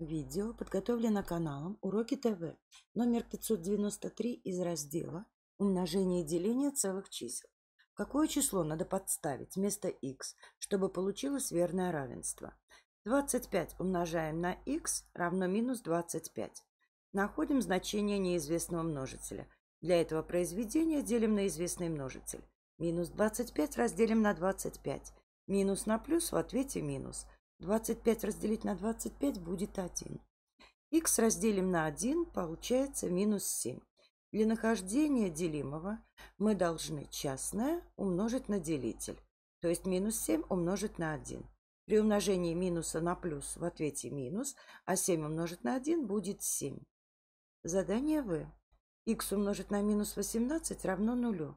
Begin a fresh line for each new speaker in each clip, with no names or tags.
Видео подготовлено каналом Уроки ТВ, номер 593 из раздела «Умножение и деление целых чисел». Какое число надо подставить вместо x, чтобы получилось верное равенство? 25 умножаем на x равно минус 25. Находим значение неизвестного множителя. Для этого произведения делим на известный множитель. Минус 25 разделим на 25. Минус на плюс в ответе минус – 25 разделить на 25 будет 1. Х разделим на 1, получается минус 7. Для нахождения делимого мы должны частное умножить на делитель, то есть минус 7 умножить на 1. При умножении минуса на плюс в ответе минус, а 7 умножить на 1 будет 7. Задание В. х умножить на минус 18 равно 0.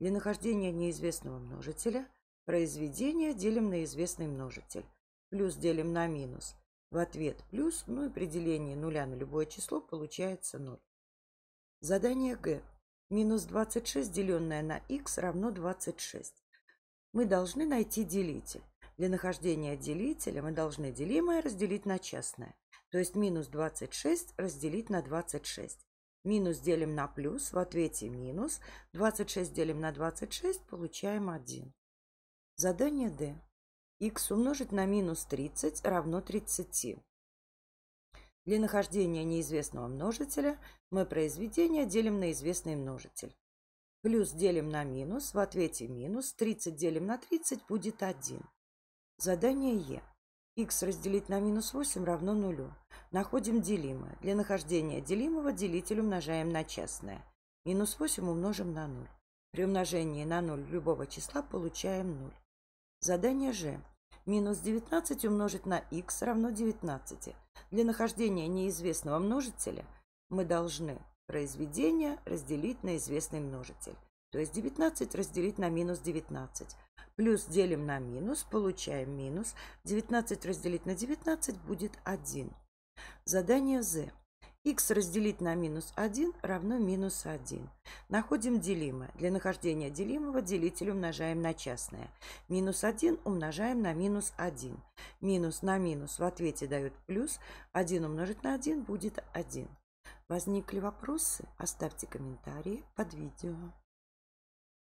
Для нахождения неизвестного множителя произведение делим на известный множитель плюс делим на минус. В ответ плюс, ну и при делении нуля на любое число получается 0. Задание Г. Минус 26, деленное на х, равно 26. Мы должны найти делитель. Для нахождения делителя мы должны делимое разделить на частное. То есть минус 26 разделить на 26. Минус делим на плюс, в ответе минус. 26 делим на 26, получаем 1. Задание D x умножить на минус 30 равно 30. Для нахождения неизвестного множителя мы произведение делим на известный множитель. Плюс делим на минус, в ответе минус, 30 делим на 30 будет 1. Задание Е. x разделить на минус 8 равно 0. Находим делимое. Для нахождения делимого делитель умножаем на частное. Минус 8 умножим на 0. При умножении на 0 любого числа получаем 0. Задание же. Минус 19 умножить на х равно 19. Для нахождения неизвестного множителя мы должны произведение разделить на известный множитель. То есть 19 разделить на минус 19. Плюс делим на минус, получаем минус. 19 разделить на 19 будет 1. Задание z x разделить на минус 1 равно минус 1. Находим делимое. Для нахождения делимого делитель умножаем на частное. Минус 1 умножаем на минус 1. Минус на минус в ответе дают плюс. 1 умножить на 1 будет 1. Возникли вопросы? Оставьте комментарии под видео.